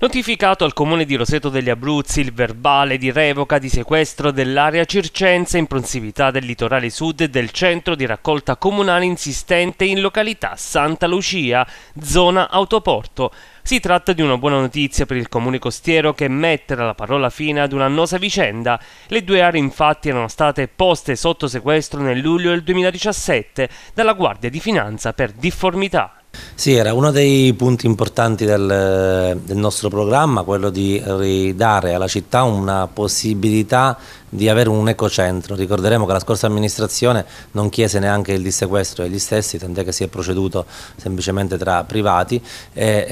Notificato al comune di Roseto degli Abruzzi il verbale di revoca di sequestro dell'area circense in prossimità del litorale sud e del centro di raccolta comunale insistente in località Santa Lucia, zona autoporto. Si tratta di una buona notizia per il comune costiero che mette la parola fine ad un'annosa vicenda. Le due aree infatti erano state poste sotto sequestro nel luglio del 2017 dalla Guardia di Finanza per difformità. Sì, era uno dei punti importanti del, del, nostro programma, quello di ridare alla città una possibilità di avere un ecocentro. Ricorderemo che la scorsa amministrazione non chiese neanche il dissequestro degli stessi, tant'è che si è proceduto semplicemente tra privati e,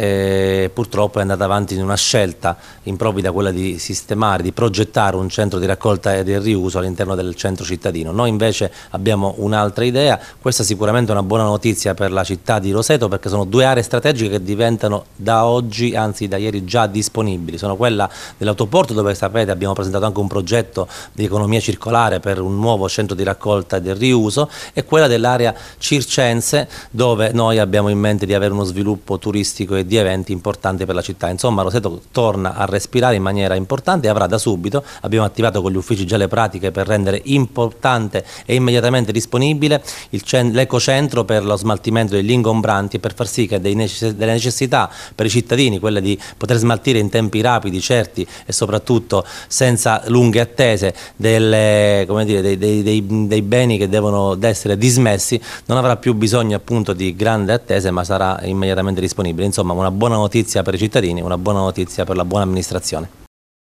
e purtroppo è andata avanti in una scelta improvvida quella di sistemare, di progettare un centro di raccolta e del riuso all'interno del centro cittadino. Noi invece abbiamo un'altra idea, questa sicuramente è una buona notizia per la città di Roseto, perché sono due aree strategiche che diventano da oggi, anzi da ieri già disponibili, sono quella dell'autoporto dove sapete abbiamo presentato anche un progetto di economia circolare per un nuovo centro di raccolta e del riuso e quella dell'area circense dove noi abbiamo in mente di avere uno sviluppo turistico e di eventi importanti per la città, insomma Roseto torna a respirare in maniera importante e avrà da subito, abbiamo attivato con gli uffici già le pratiche per rendere importante e immediatamente disponibile l'ecocentro per lo smaltimento degli ingombranti fatti per far sì che necess delle necessità per i cittadini, quelle di poter smaltire in tempi rapidi, certi e soprattutto senza lunghe attese delle, dire, dei, dei, dei, dei, beni che devono essere dismessi, non avrà più bisogno appunto di grande attese ma sarà immediatamente disponibile. Insomma una buona notizia per i cittadini, una buona notizia per la buona amministrazione.